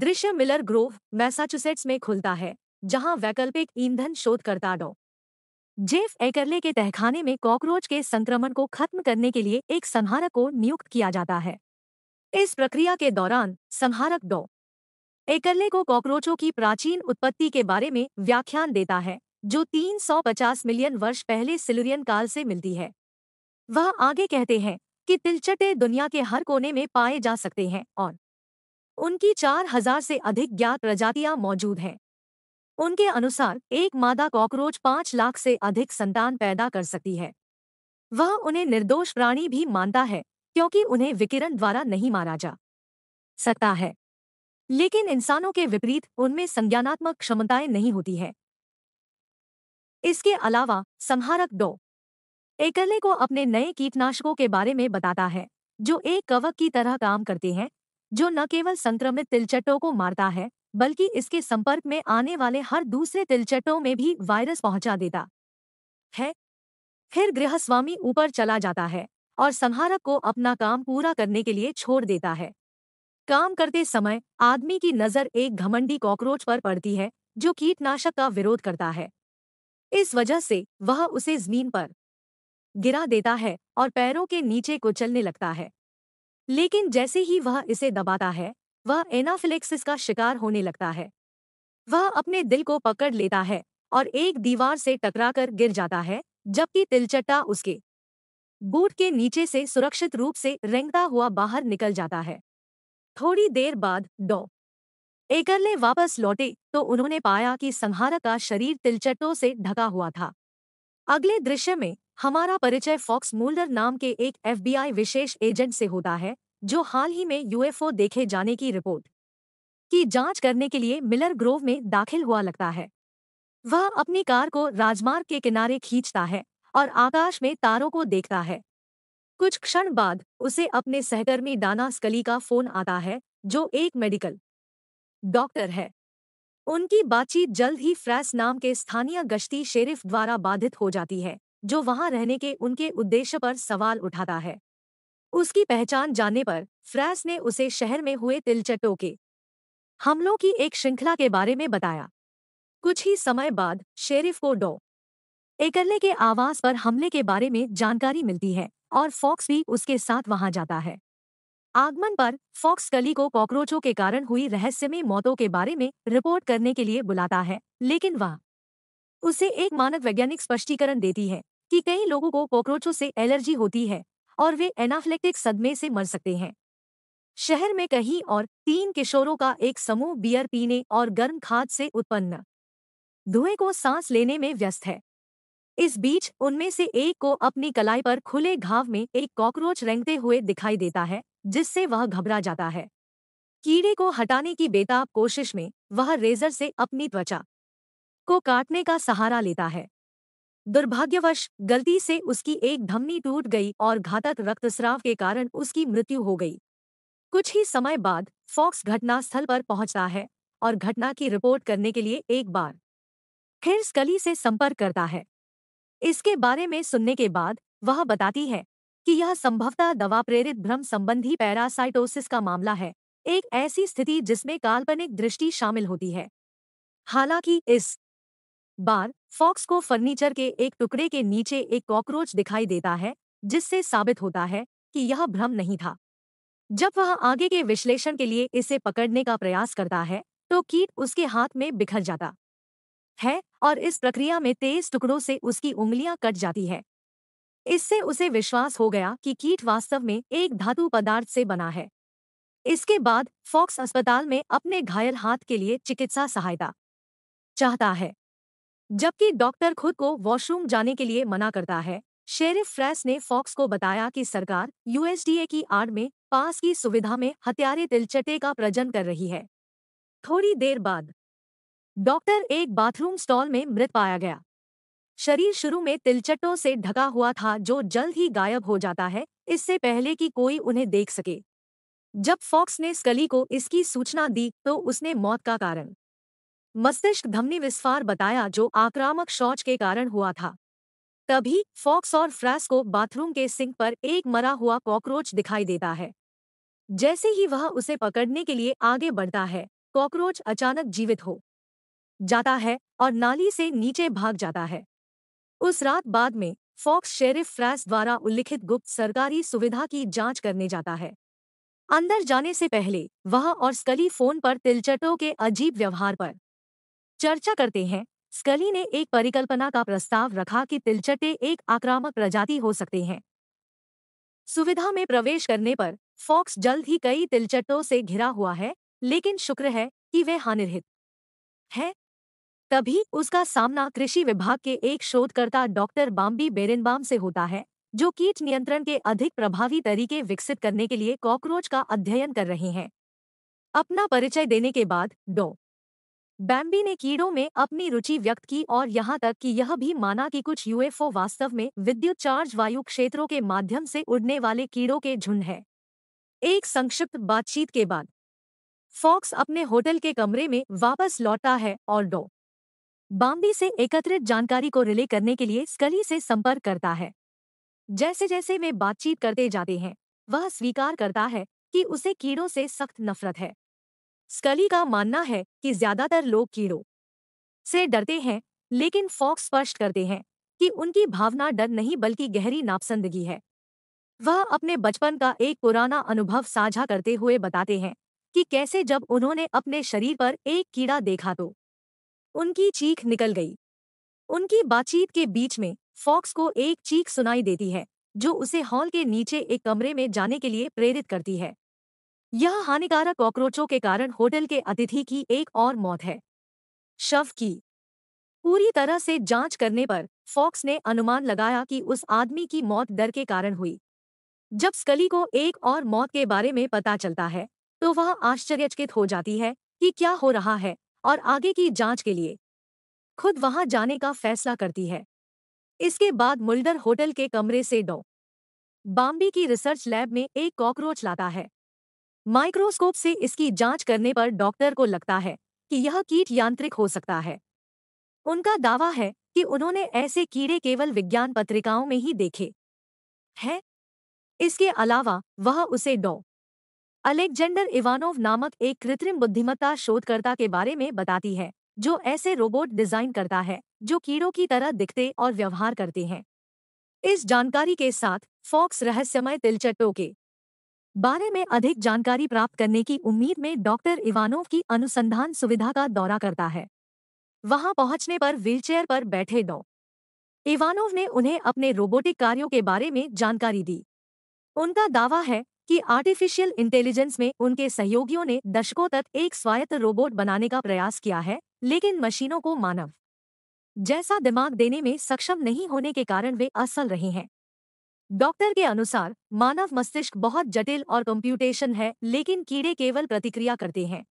दृश्य Miller Grove Massachusetts में खुलता है जहां वैकल्पिक ईंधन शोधकर्ता डॉ जेफ एकरले के तहखाने में कॉकरोच के संक्रमण को खत्म करने के लिए एक संहारक को नियुक्त किया जाता है इस प्रक्रिया के दौरान संहारक डॉ एकरले को कॉकरोचों की प्राचीन उत्पत्ति के बारे में व्याख्यान देता है जो 350 मिलियन वर्ष पहले सिलुरियन काल से मिलती है वह आगे कहते हैं कि तिलचटे दुनिया के हर कोने में पाए जा सकते हैं और उनकी 4000 से अधिक ज्ञात प्रजातियां मौजूद हैं उनके अनुसार एक मादा कॉकरोच पांच लाख से अधिक संतान पैदा कर सकती है वह उन्हें निर्दोष प्राणी भी मानता है क्योंकि उन्हें विकिरण द्वारा नहीं मारा जा सकता है लेकिन इंसानों के विपरीत उनमें संज्ञानात्मक क्षमताएं नहीं होती है इसके अलावा संहारक डो एकले को अपने नए कीटनाशकों के बारे में बताता है जो एक कवक की तरह काम करते हैं जो न केवल संक्रमित तिलचट्टों को मारता है बल्कि इसके संपर्क में आने वाले हर दूसरे तिलचट्टों में भी वायरस पहुंचा देता है फिर गृहस्वामी ऊपर चला जाता है और संहारक को अपना काम पूरा करने के लिए छोड़ देता है काम करते समय आदमी की नजर एक घमंडी कॉकरोच पर पड़ती है जो कीटनाशक का विरोध करता है इस वजह से वह उसे जमीन पर गिरा देता है और पैरों के नीचे कुचलने लगता है लेकिन जैसे ही वह इसे दबाता है वह एनाफिलेक्सिस का शिकार होने लगता है वह अपने दिल को पकड़ लेता है और एक दीवार से टकराकर गिर जाता है जबकि तिलचट्टा उसके बूट के नीचे से सुरक्षित रूप से रेंगता हुआ बाहर निकल जाता है थोड़ी देर बाद डॉ एकरले वापस लौटे तो उन्होंने पाया कि संहारक का शरीर तिलचट्टों से ढका हुआ था अगले दृश्य में हमारा परिचय फॉक्स मूल्डर नाम के एक एफबीआई विशेष एजेंट से होता है जो हाल ही में यूएफओ देखे जाने की रिपोर्ट की जांच करने के लिए मिलर ग्रोव में दाखिल हुआ लगता है वह अपनी कार को राजमार्ग के किनारे खींचता है और आकाश में तारों को देखता है कुछ क्षण बाद उसे अपने सहकर्मी डाना स्कली का फोन आता है जो एक मेडिकल डॉक्टर है उनकी बातचीत जल्द ही फ्रैस नाम के स्थानीय गश्ती शेरिफ द्वारा बाधित हो जाती है जो वहां रहने के उनके उद्देश्य पर सवाल उठाता है उसकी पहचान जानने पर फ्रांस ने उसे शहर में हुए तिलचट्टों के हमलों की एक श्रृंखला के बारे में बताया कुछ ही समय बाद शेरिफ को डो एकरले के आवास पर हमले के बारे में जानकारी मिलती है और फॉक्स भी उसके साथ वहां जाता है आगमन पर फॉक्स कली को कॉकरोचों के कारण हुई रहस्यमय मौतों के बारे में रिपोर्ट करने के लिए बुलाता है लेकिन वह उसे एक मानक वैज्ञानिक स्पष्टीकरण देती है कि कई लोगों को कॉकरोचों से एलर्जी होती है और वे एनाफ्लेक्टिक सदमे से मर सकते हैं शहर में कहीं और तीन किशोरों का एक समूह बियर पीने और गर्म खाद से उत्पन्न धुएं को सांस लेने में व्यस्त है इस बीच उनमें से एक को अपनी कलाई पर खुले घाव में एक कॉकरोच रेंगते हुए दिखाई देता है जिससे वह घबरा जाता है कीड़े को हटाने की बेताब कोशिश में वह रेजर से अपनी त्वचा को काटने का सहारा लेता है दुर्भाग्यवश गलती से उसकी एक धमनी टूट गई और घातक रक्तस्राव के कारण उसकी मृत्यु हो गई कुछ ही समय बाद फॉक्स घटनास्थल पर पहुंचता है और घटना की रिपोर्ट करने के लिए एक बार फिर स्कली से संपर्क करता है इसके बारे में सुनने के बाद वह बताती है कि यह संभवतः दवा प्रेरित भ्रम संबंधी पैरासाइटोसिस का मामला है एक ऐसी स्थिति जिसमें काल्पनिक दृष्टि शामिल होती है हालांकि इस बार फॉक्स को फर्नीचर के एक टुकड़े के नीचे एक कॉकरोच दिखाई देता है जिससे साबित होता है कि यह भ्रम नहीं था जब वह आगे के विश्लेषण के लिए इसे पकड़ने का प्रयास करता है तो कीट उसके हाथ में बिखर जाता है और इस प्रक्रिया में तेज टुकड़ों से उसकी उंगलियां कट जाती है इससे उसे विश्वास हो गया कि कीट वास्तव में एक धातु पदार्थ से बना है इसके बाद फॉक्स अस्पताल में अपने घायल हाथ के लिए चिकित्सा सहायता चाहता है जबकि डॉक्टर खुद को वॉशरूम जाने के लिए मना करता है शेरिफ फ्रेस ने फॉक्स को बताया कि सरकार यूएसडीए की आड़ में पास की सुविधा में हत्यारे तिलचटे का प्रजन कर रही है थोड़ी देर बाद डॉक्टर एक बाथरूम स्टॉल में मृत पाया गया शरीर शुरू में तिलचट्टों से ढका हुआ था जो जल्द ही गायब हो जाता है इससे पहले कि कोई उन्हें देख सके जब फॉक्स ने स्कली को इसकी सूचना दी तो उसने मौत का कारण मस्तिष्क धमनी विस्फार बताया जो आक्रामक शौच के कारण हुआ था तभी फॉक्स और फ्रैस को बाथरूम के सिंक पर एक मरा हुआ कॉकरोच दिखाई देता है जैसे ही वह उसे पकड़ने के लिए आगे बढ़ता है कॉकरोच अचानक जीवित हो जाता है और नाली से नीचे भाग जाता है उस रात बाद में फॉक्स शेरिफ फ्रैस द्वारा उल्लिखित गुप्त सरकारी सुविधा की जांच करने जाता है अंदर जाने से पहले वह और स्कली फोन पर तिलचटों के अजीब व्यवहार पर चर्चा करते हैं स्कली ने एक परिकल्पना का प्रस्ताव रखा कि तिलचट्टे एक आक्रामक प्रजाति हो सकते हैं सुविधा में प्रवेश करने पर फॉक्स जल्द ही कई तिलचट्टों से घिरा हुआ है लेकिन शुक्र है कि वे हानिरहित है तभी उसका सामना कृषि विभाग के एक शोधकर्ता डॉक्टर बाम्बी बेरिनबाम से होता है जो कीट नियंत्रण के अधिक प्रभावी तरीके विकसित करने के लिए कॉकरोच का अध्ययन कर रहे हैं अपना परिचय देने के बाद डॉ बैम्बी ने कीड़ों में अपनी रुचि व्यक्त की और यहाँ तक कि यह भी माना कि कुछ यूएफओ वास्तव में विद्युत चार्ज वायु क्षेत्रों के माध्यम से उड़ने वाले कीड़ों के झुंड है एक संक्षिप्त बातचीत के बाद फॉक्स अपने होटल के कमरे में वापस लौटा है और डो बाम्बी से एकत्रित जानकारी को रिले करने के लिए स्कली से संपर्क करता है जैसे जैसे वे बातचीत करते जाते हैं वह स्वीकार करता है कि उसे कीड़ों से सख्त नफरत है स्कली का मानना है कि ज्यादातर लोग कीड़ों से डरते हैं लेकिन फॉक्स स्पष्ट करते हैं कि उनकी भावना डर नहीं बल्कि गहरी नापसंदगी है वह अपने बचपन का एक पुराना अनुभव साझा करते हुए बताते हैं कि कैसे जब उन्होंने अपने शरीर पर एक कीड़ा देखा तो उनकी चीख निकल गई उनकी बातचीत के बीच में फॉक्स को एक चीख सुनाई देती है जो उसे हॉल के नीचे एक कमरे में जाने के लिए प्रेरित करती है यह हानिकारक कॉकरोचों के कारण होटल के अतिथि की एक और मौत है शव की पूरी तरह से जांच करने पर फॉक्स ने अनुमान लगाया कि उस आदमी की मौत डर के कारण हुई जब स्कली को एक और मौत के बारे में पता चलता है तो वह आश्चर्यचकित हो जाती है कि क्या हो रहा है और आगे की जांच के लिए खुद वहां जाने का फैसला करती है इसके बाद मुल्डर होटल के कमरे से डो बाम्बी की रिसर्च लैब में एक कॉकरोच लाता है माइक्रोस्कोप से इसकी जांच करने पर डॉक्टर को लगता है कि यह कीट यांत्रिक हो सकता है उनका दावा है कि उन्होंने ऐसे कीड़े केवल विज्ञान पत्रिकाओं में ही देखे हैं इसके अलावा वह उसे डॉ अलेक्जेंडर इवानोव नामक एक कृत्रिम बुद्धिमत्ता शोधकर्ता के बारे में बताती है जो ऐसे रोबोट डिजाइन करता है जो कीड़ों की तरह दिखते और व्यवहार करते हैं इस जानकारी के साथ फॉक्स रहस्यमय तिलचट्टों के बारे में अधिक जानकारी प्राप्त करने की उम्मीद में डॉक्टर इवानोव की अनुसंधान सुविधा का दौरा करता है वहां पहुंचने पर व्हीलचेयर पर बैठे दो इवानोव ने उन्हें अपने रोबोटिक कार्यों के बारे में जानकारी दी उनका दावा है कि आर्टिफिशियल इंटेलिजेंस में उनके सहयोगियों ने दशकों तक एक स्वायत्त रोबोट बनाने का प्रयास किया है लेकिन मशीनों को मानव जैसा दिमाग देने में सक्षम नहीं होने के कारण वे असल रहे हैं डॉक्टर के अनुसार मानव मस्तिष्क बहुत जटिल और कंप्यूटेशन है लेकिन कीड़े केवल प्रतिक्रिया करते हैं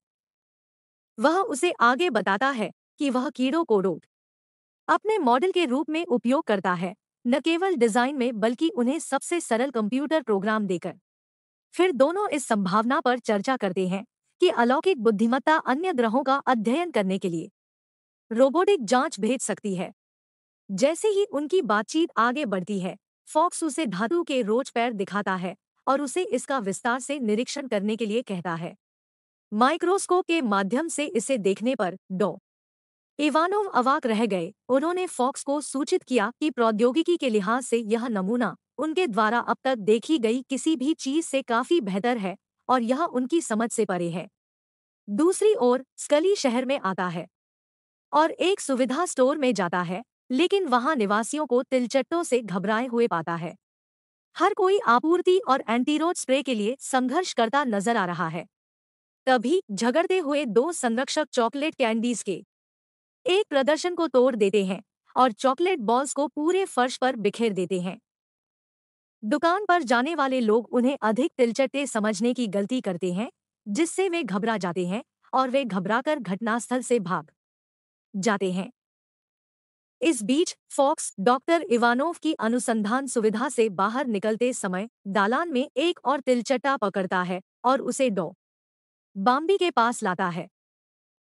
वह उसे आगे बताता है कि वह कीड़ों को रोट अपने मॉडल के रूप में उपयोग करता है न केवल डिजाइन में बल्कि उन्हें सबसे सरल कंप्यूटर प्रोग्राम देकर फिर दोनों इस संभावना पर चर्चा करते हैं कि अलौकिक बुद्धिमत्ता अन्य ग्रहों का अध्ययन करने के लिए रोबोटिक जांच भेज सकती है जैसे ही उनकी बातचीत आगे बढ़ती है फॉक्स उसे धातु के रोज पैर दिखाता है और उसे इसका विस्तार से निरीक्षण करने के लिए कहता है माइक्रोस्कोप के माध्यम से इसे देखने पर डॉ इवानोव अवाक रह गए उन्होंने फॉक्स को सूचित किया कि प्रौद्योगिकी के लिहाज से यह नमूना उनके द्वारा अब तक देखी गई किसी भी चीज से काफी बेहतर है और यह उनकी समझ से परे है दूसरी ओर स्कली शहर में आता है और एक सुविधा स्टोर में जाता है लेकिन वहां निवासियों को तिलचट्टों से घबराए हुए पाता है हर कोई आपूर्ति और एंटीरोड स्प्रे के लिए संघर्ष करता नजर आ रहा है तभी झगड़ते हुए दो संरक्षक चॉकलेट कैंडीज के एक प्रदर्शन को तोड़ देते हैं और चॉकलेट बॉल्स को पूरे फर्श पर बिखेर देते हैं दुकान पर जाने वाले लोग उन्हें अधिक तिलचट्टे समझने की गलती करते हैं जिससे वे घबरा जाते हैं और वे घबराकर घटनास्थल से भाग जाते हैं इस बीच फॉक्स डॉक्टर इवानोव की अनुसंधान सुविधा से बाहर निकलते समय दालान में एक और तिलचट्टा पकड़ता है और उसे डो बाम्बी के पास लाता है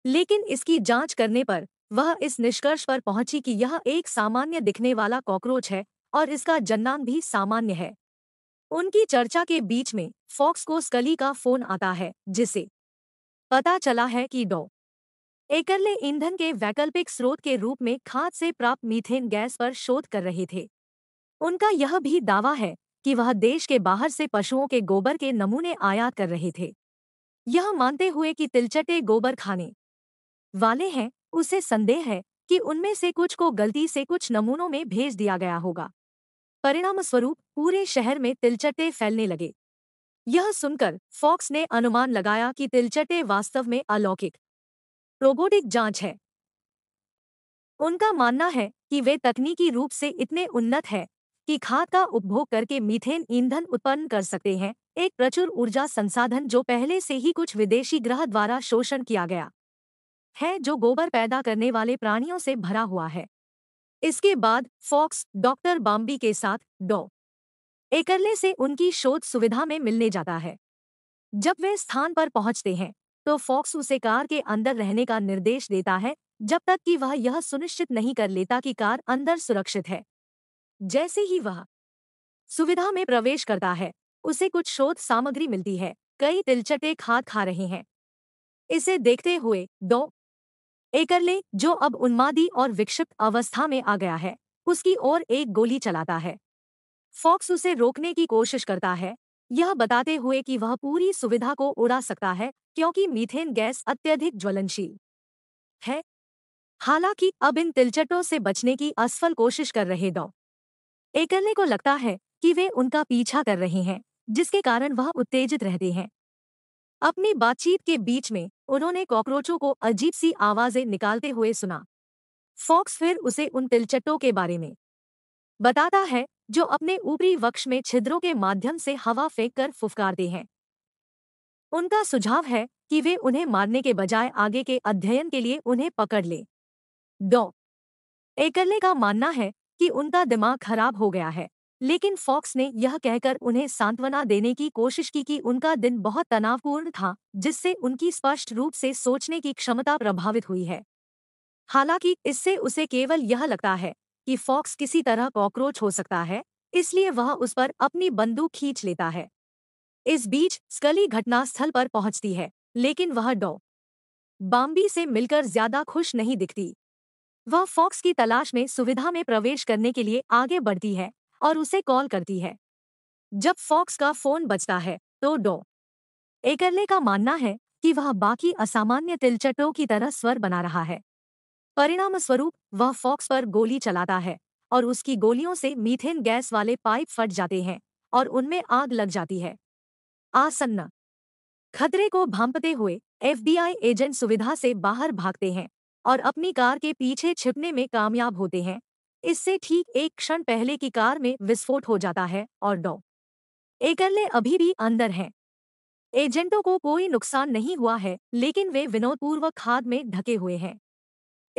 लेकिन इसकी जांच करने पर वह इस निष्कर्ष पर पहुंची कि यह एक सामान्य दिखने वाला कॉकरोच है और इसका जन्नान भी सामान्य है उनकी चर्चा के बीच में फॉक्स को स्कली का फोन आता है जिसे पता चला है कि डॉ एकरले ईंधन के वैकल्पिक स्रोत के रूप में खाद से प्राप्त मीथेन गैस पर शोध कर रहे थे उनका यह भी दावा है कि वह देश के बाहर से पशुओं के गोबर के नमूने आयात कर रहे थे यह मानते हुए कि तिलचटे गोबर खाने वाले हैं उसे संदेह है कि उनमें से कुछ को गलती से कुछ नमूनों में भेज दिया गया होगा परिणामस्वरूप पूरे शहर में तिलचट्टे फैलने लगे यह सुनकर फॉक्स ने अनुमान लगाया कि तिलचटे वास्तव में अलौकिक रोबोटिक जांच है उनका मानना है कि वे तकनीकी रूप से इतने उन्नत हैं कि खाद का उपभोग करके मीथेन ईंधन उत्पन्न कर सकते हैं एक प्रचुर ऊर्जा संसाधन जो पहले से ही कुछ विदेशी ग्रह द्वारा शोषण किया गया है जो गोबर पैदा करने वाले प्राणियों से भरा हुआ है इसके बाद फॉक्स डॉक्टर बाम्बी के साथ डॉ एकरले से उनकी शोध सुविधा में मिलने जाता है जब वे स्थान पर पहुंचते हैं तो फॉक्स उसे कार के अंदर रहने का निर्देश देता है जब तक कि वह यह सुनिश्चित नहीं कर लेता कि कार अंदर सुरक्षित है जैसे ही वह सुविधा में प्रवेश करता है उसे कुछ शोध सामग्री मिलती है कई तिलचटे खाद खा रहे हैं इसे देखते हुए दो एकरले जो अब उन्मादी और विक्षिप्त अवस्था में आ गया है उसकी ओर एक गोली चलाता है फॉक्स उसे रोकने की कोशिश करता है यह बताते हुए कि वह पूरी सुविधा को उड़ा सकता है क्योंकि मीथेन गैस अत्यधिक ज्वलनशील है हालांकि अब इन तिलचटों से बचने की असफल कोशिश कर रहे दो एकलने को लगता है कि वे उनका पीछा कर रहे हैं जिसके कारण वह उत्तेजित रहते हैं अपनी बातचीत के बीच में उन्होंने कॉकरोचों को अजीब सी आवाजें निकालते हुए सुना फॉक्स फिर उसे उन तिलचट्टों के बारे में बताता है जो अपने ऊपरी वक्ष में छिद्रों के माध्यम से हवा फेंक कर फुफकारते हैं उनका सुझाव है कि वे उन्हें मारने के बजाय आगे के अध्ययन के लिए उन्हें पकड़ लें डॉ एकरले का मानना है कि उनका दिमाग खराब हो गया है लेकिन फॉक्स ने यह कहकर उन्हें सांत्वना देने की कोशिश की कि उनका दिन बहुत तनावपूर्ण था जिससे उनकी स्पष्ट रूप से सोचने की क्षमता प्रभावित हुई है हालांकि इससे उसे केवल यह लगता है कि फॉक्स किसी तरह कॉकरोच हो सकता है इसलिए वह उस पर अपनी बंदूक खींच लेता है इस बीच स्कली घटनास्थल पर पहुंचती है लेकिन वह डॉ बाम्बी से मिलकर ज्यादा खुश नहीं दिखती वह फॉक्स की तलाश में सुविधा में प्रवेश करने के लिए आगे बढ़ती है और उसे कॉल करती है जब फॉक्स का फोन बजता है तो डॉ एकरले का मानना है कि वह बाकी असामान्य तिलचटों की तरह स्वर बना रहा है परिणाम स्वरूप वह फॉक्स पर गोली चलाता है और उसकी गोलियों से मीथेन गैस वाले पाइप फट जाते हैं और उनमें आग लग जाती है आसन्न खतरे को भांपते हुए एफबीआई एजेंट सुविधा से बाहर भागते हैं और अपनी कार के पीछे छिपने में कामयाब होते हैं इससे ठीक एक क्षण पहले की कार में विस्फोट हो जाता है और डॉ एकरले अभी भी अंदर हैं एजेंटों को कोई नुकसान नहीं हुआ है लेकिन वे विनोदपूर्वक खाद में ढके हुए हैं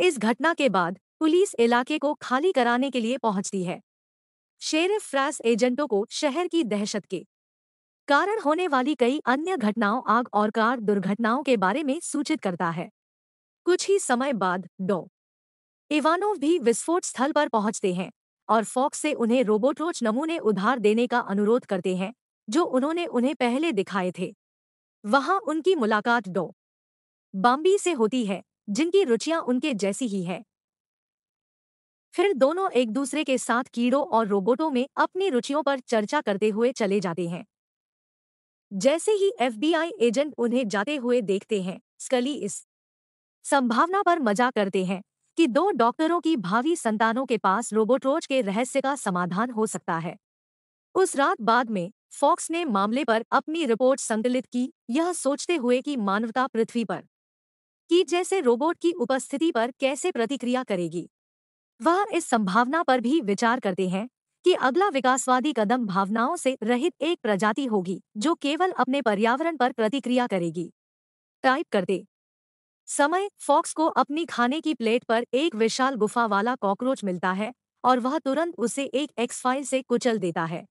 इस घटना के बाद पुलिस इलाके को खाली कराने के लिए पहुंचती है शेरिफ फ्रैस एजेंटों को शहर की दहशत के कारण होने वाली कई अन्य घटनाओं आग और कार दुर्घटनाओं के बारे में सूचित करता है कुछ ही समय बाद डो इवानोव भी विस्फोट स्थल पर पहुंचते हैं और फॉक्स से उन्हें रोबोटोच नमूने उधार देने का अनुरोध करते हैं जो उन्होंने उन्हें पहले दिखाए थे वहां उनकी मुलाकात डो बॉम्बी से होती है जिनकी रुचियां उनके जैसी ही है फिर दोनों एक दूसरे के साथ कीड़ों और रोबोटों में अपनी रुचियों पर चर्चा करते हुए चले जाते हैं जैसे ही एफबीआई एजेंट उन्हें जाते हुए देखते हैं स्कली इस संभावना पर मजाक करते हैं कि दो डॉक्टरों की भावी संतानों के पास रोबोटोज के रहस्य का समाधान हो सकता है उस रात बाद में फॉक्स ने मामले पर अपनी रिपोर्ट संकलित की यह सोचते हुए कि मानवता पृथ्वी पर कि जैसे रोबोट की उपस्थिति पर कैसे प्रतिक्रिया करेगी वह इस संभावना पर भी विचार करते हैं कि अगला विकासवादी कदम भावनाओं से रहित एक प्रजाति होगी जो केवल अपने पर्यावरण पर प्रतिक्रिया करेगी टाइप करते समय फॉक्स को अपनी खाने की प्लेट पर एक विशाल गुफा वाला कॉकरोच मिलता है और वह तुरंत उसे एक एक्स फाइल से कुचल देता है